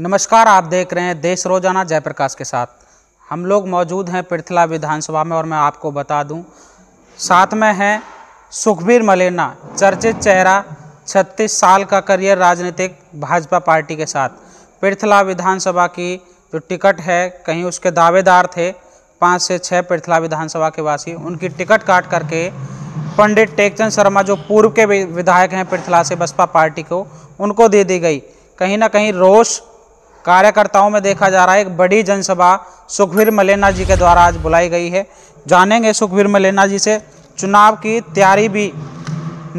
नमस्कार आप देख रहे हैं देश रोजाना जयप्रकाश के साथ हम लोग मौजूद हैं पृथला विधानसभा में और मैं आपको बता दूं साथ में हैं सुखबीर मलेना चर्चित चेहरा 36 साल का करियर राजनीतिक भाजपा पार्टी के साथ पृथला विधानसभा की जो टिकट है कहीं उसके दावेदार थे पाँच से छः पृथला विधानसभा के वासी उनकी टिकट काट करके पंडित टेकचंद शर्मा जो पूर्व के विधायक हैं पृथला से बसपा पार्टी को उनको दे दी गई कहीं ना कहीं रोष कार्यकर्ताओं में देखा जा रहा है एक बड़ी जनसभा सुखवीर मलेना जी के द्वारा आज बुलाई गई है जानेंगे सुखवीर मलेना जी से चुनाव की तैयारी भी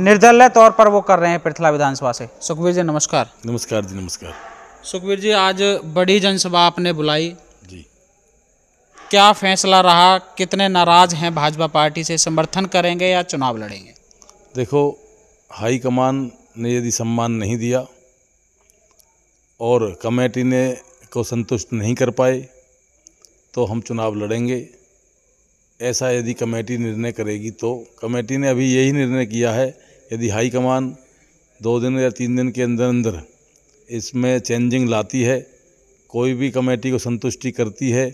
निर्दलीय तौर पर वो कर रहे हैं पृथला विधानसभा से सुखवीर जी नमस्कार नमस्कार जी नमस्कार सुखवीर जी आज बड़ी जनसभा आपने बुलाई जी क्या फैसला रहा कितने नाराज हैं भाजपा पार्टी से समर्थन करेंगे या चुनाव लड़ेंगे देखो हाईकमान ने यदि सम्मान नहीं दिया और कमेटी ने को संतुष्ट नहीं कर पाए तो हम चुनाव लड़ेंगे ऐसा यदि कमेटी निर्णय करेगी तो कमेटी ने अभी यही निर्णय किया है यदि हाईकमान दो दिन या तीन दिन के अंदर अंदर इसमें चेंजिंग लाती है कोई भी कमेटी को संतुष्टि करती है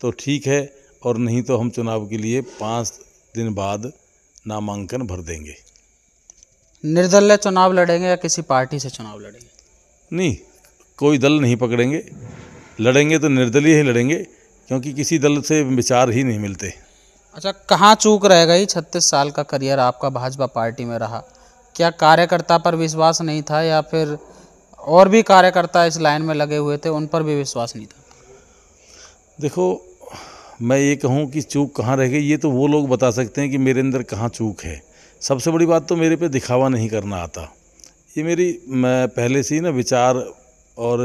तो ठीक है और नहीं तो हम चुनाव के लिए पाँच दिन बाद नामांकन भर देंगे निर्दलीय चुनाव लड़ेंगे या किसी पार्टी से चुनाव लड़ेंगे नहीं कोई दल नहीं पकड़ेंगे लड़ेंगे तो निर्दलीय ही लड़ेंगे क्योंकि किसी दल से विचार ही नहीं मिलते अच्छा कहाँ चूक रह गई छत्तीस साल का करियर आपका भाजपा पार्टी में रहा क्या कार्यकर्ता पर विश्वास नहीं था या फिर और भी कार्यकर्ता इस लाइन में लगे हुए थे उन पर भी विश्वास नहीं था देखो मैं ये कहूँ कि चूक कहाँ रह गई ये तो वो लोग बता सकते हैं कि मेरे अंदर कहाँ चूक है सबसे बड़ी बात तो मेरे पे दिखावा नहीं करना आता ये मेरी मैं पहले से ही ना विचार और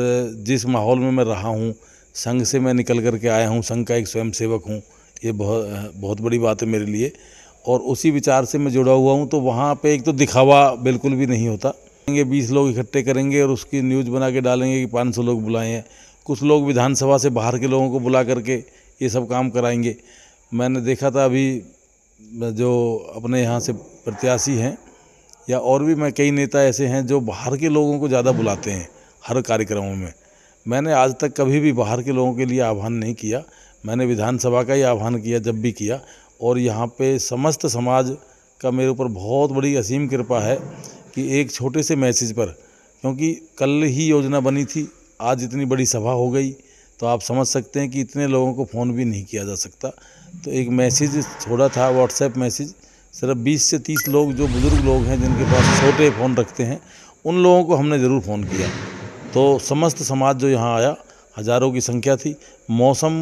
जिस माहौल में मैं रहा हूँ संघ से मैं निकल कर के आया हूँ संघ का एक स्वयं सेवक हूँ ये बहुत बहुत बड़ी बात है मेरे लिए और उसी विचार से मैं जुड़ा हुआ हूँ तो वहाँ पे एक तो दिखावा बिल्कुल भी नहीं होता ये बीस लोग इकट्ठे करेंगे और उसकी न्यूज़ बना के डालेंगे कि पाँच सौ लोग बुलाए हैं कुछ लोग विधानसभा से बाहर के लोगों को बुला करके ये सब काम कराएंगे मैंने देखा था अभी जो अपने यहाँ से प्रत्याशी हैं या और भी मैं कई नेता ऐसे हैं जो बाहर के लोगों को ज़्यादा बुलाते हैं हर कार्यक्रमों में मैंने आज तक कभी भी बाहर के लोगों के लिए आह्वान नहीं किया मैंने विधानसभा का ही आह्वान किया जब भी किया और यहाँ पे समस्त समाज का मेरे ऊपर बहुत बड़ी असीम कृपा है कि एक छोटे से मैसेज पर क्योंकि कल ही योजना बनी थी आज इतनी बड़ी सभा हो गई तो आप समझ सकते हैं कि इतने लोगों को फ़ोन भी नहीं किया जा सकता तो एक मैसेज छोड़ा था व्हाट्सएप मैसेज सिर्फ 20 से 30 लोग जो बुज़ुर्ग लोग हैं जिनके पास छोटे फ़ोन रखते हैं उन लोगों को हमने ज़रूर फ़ोन किया तो समस्त समाज जो यहाँ आया हज़ारों की संख्या थी मौसम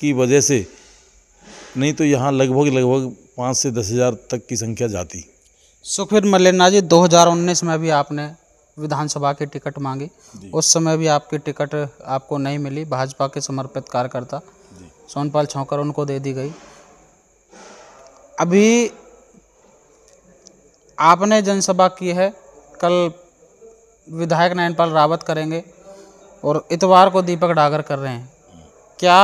की वजह से नहीं तो यहाँ लगभग लगभग पाँच से दस हज़ार तक की संख्या जाती सुखवीर मल्लेना जी 2019 में भी आपने विधानसभा की टिकट मांगी उस समय भी आपकी टिकट आपको नहीं मिली भाजपा के समर्पित कार्यकर्ता सोनपाल छौकर उनको दे दी गई अभी आपने जनसभा की है कल विधायक नयनपाल रावत करेंगे और इतवार को दीपक डागर कर रहे हैं क्या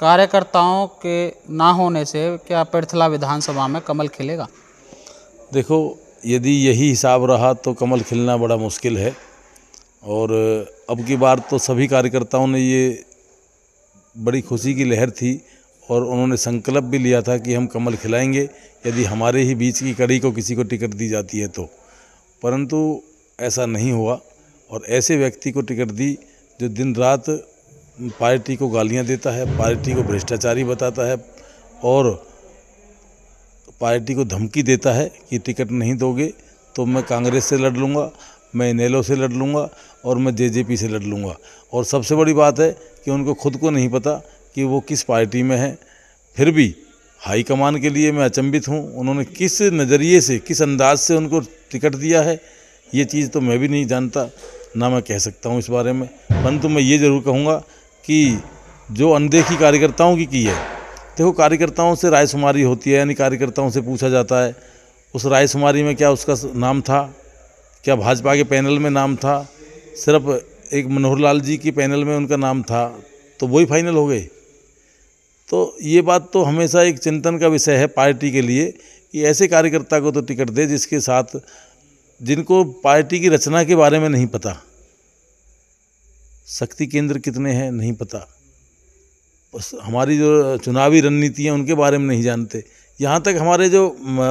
कार्यकर्ताओं के ना होने से क्या पिर्थला विधानसभा में कमल खिलेगा देखो यदि यही हिसाब रहा तो कमल खिलना बड़ा मुश्किल है और अब की बार तो सभी कार्यकर्ताओं ने ये बड़ी खुशी की लहर थी और उन्होंने संकल्प भी लिया था कि हम कमल खिलाएंगे यदि हमारे ही बीच की कड़ी को किसी को टिकट दी जाती है तो परंतु ऐसा नहीं हुआ और ऐसे व्यक्ति को टिकट दी जो दिन रात पार्टी को गालियां देता है पार्टी को भ्रष्टाचारी बताता है और पार्टी को धमकी देता है कि टिकट नहीं दोगे तो मैं कांग्रेस से लड़ लूँगा मैं इनेलो से लड़ लूँगा और मैं जेजेपी से लड़ लूँगा और सबसे बड़ी बात है कि उनको खुद को नहीं पता कि वो किस पार्टी में है फिर भी हाई कमान के लिए मैं अचंभित हूँ उन्होंने किस नज़रिए से किस अंदाज से उनको टिकट दिया है ये चीज़ तो मैं भी नहीं जानता ना मैं कह सकता हूँ इस बारे में परंतु मैं ये ज़रूर कहूँगा कि जो अनदेखी कार्यकर्ताओं की की है देखो कार्यकर्ताओं से राय शुमारी होती है यानी कार्यकर्ताओं से पूछा जाता है उस राय शुमारी में क्या उसका नाम था क्या भाजपा के पैनल में नाम था सिर्फ एक मनोहर लाल जी के पैनल में उनका नाम था तो वही फाइनल हो गए तो ये बात तो हमेशा एक चिंतन का विषय है पार्टी के लिए कि ऐसे कार्यकर्ता को तो टिकट दे जिसके साथ जिनको पार्टी की रचना के बारे में नहीं पता शक्ति केंद्र कितने हैं नहीं पता हमारी जो चुनावी रणनीति है उनके बारे में नहीं जानते यहाँ तक हमारे जो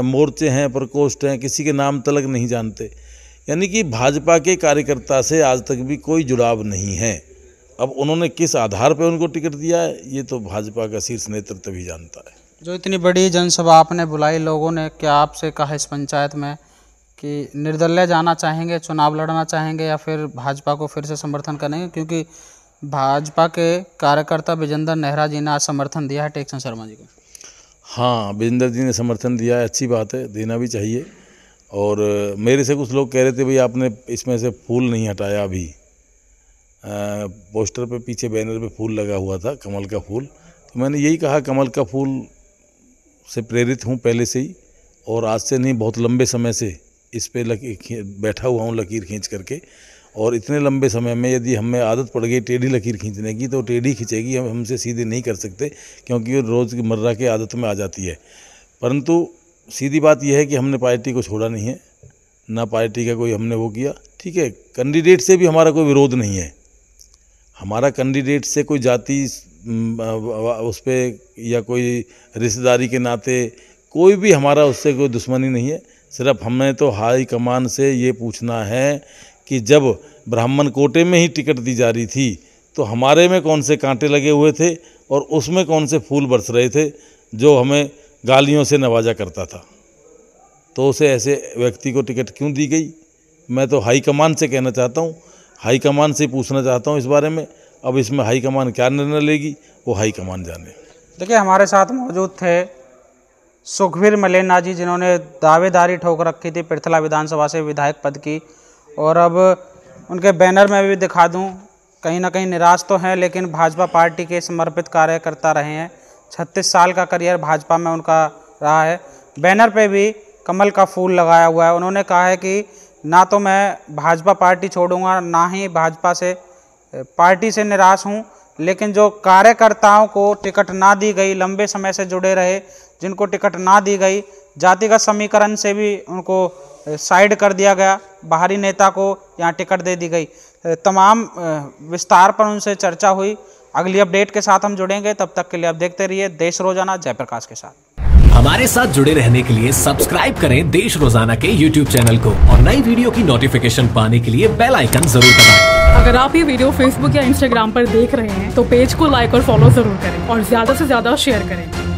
मोर्चे हैं प्रकोष्ठ हैं किसी के नाम तलक नहीं जानते यानी कि भाजपा के कार्यकर्ता से आज तक भी कोई जुड़ाव नहीं है अब उन्होंने किस आधार पर उनको टिकट दिया है ये तो भाजपा का शीर्ष नेतृत्व भी जानता है जो इतनी बड़ी जनसभा आपने बुलाई लोगों ने क्या आपसे कहा इस पंचायत में कि निर्दलीय जाना चाहेंगे चुनाव लड़ना चाहेंगे या फिर भाजपा को फिर से समर्थन करेंगे क्योंकि भाजपा के कार्यकर्ता विजेंद्र नेहरा जी ने आज समर्थन दिया है टेक्सन शर्मा जी को हाँ विजेंद्र जी ने समर्थन दिया है अच्छी बात है देना भी चाहिए और मेरे से कुछ लोग कह रहे थे भाई आपने इसमें से फूल नहीं हटाया अभी पोस्टर पे पीछे बैनर पे फूल लगा हुआ था कमल का फूल तो मैंने यही कहा कमल का फूल से प्रेरित हूँ पहले से ही और आज से नहीं बहुत लंबे समय से इस पर बैठा हुआ हूँ लकीर खींच करके और इतने लंबे समय में यदि हमें आदत पड़ गई टेढ़ी लकीर खींचने की तो टेढ़ी खींचेगी हम हमसे सीधे नहीं कर सकते क्योंकि वो रोज़मर्रा की आदत में आ जाती है परंतु सीधी बात यह है कि हमने पार्टी को छोड़ा नहीं है ना पार्टी का कोई हमने वो किया ठीक है कैंडिडेट से भी हमारा कोई विरोध नहीं है हमारा कैंडिडेट से कोई जाति उस पर या कोई रिश्तेदारी के नाते कोई भी हमारा उससे कोई दुश्मनी नहीं है सिर्फ हमें तो हाई कमान से ये पूछना है कि जब ब्राह्मण कोटे में ही टिकट दी जा रही थी तो हमारे में कौन से कांटे लगे हुए थे और उसमें कौन से फूल बरस रहे थे जो हमें गालियों से नवाजा करता था तो उसे ऐसे व्यक्ति को टिकट क्यों दी गई मैं तो हाई कमान से कहना चाहता हूँ हाई कमान से पूछना चाहता हूँ इस बारे में अब इसमें हाई कमान क्या निर्णय लेगी वो हाई कमान जाने देखिए हमारे साथ मौजूद थे सुखवीर मलेना जी जिन्होंने दावेदारी ठोक रखी थी पिर्थला विधानसभा से विधायक पद की और अब उनके बैनर में भी दिखा दूं कहीं ना कहीं निराश तो हैं लेकिन भाजपा पार्टी के समर्पित कार्यकर्ता रहे हैं छत्तीस साल का करियर भाजपा में उनका रहा है बैनर पे भी कमल का फूल लगाया हुआ है उन्होंने कहा है कि ना तो मैं भाजपा पार्टी छोड़ूंगा ना ही भाजपा से पार्टी से निराश हूँ लेकिन जो कार्यकर्ताओं को टिकट ना दी गई लंबे समय से जुड़े रहे जिनको टिकट ना दी गई जातिगत समीकरण से भी उनको साइड कर दिया गया बाहरी नेता को यहाँ टिकट दे दी गई तमाम विस्तार पर उनसे चर्चा हुई अगली अपडेट के साथ हम जुड़ेंगे तब तक के लिए आप देखते रहिए देश रोजाना जयप्रकाश के साथ हमारे साथ जुड़े रहने के लिए सब्सक्राइब करें देश रोजाना के YouTube चैनल को और नई वीडियो की नोटिफिकेशन पाने के लिए बेल आइकन जरूर दबाएं। अगर आप ये वीडियो Facebook या Instagram पर देख रहे हैं तो पेज को लाइक और फॉलो जरूर करें और ज्यादा से ज्यादा शेयर करें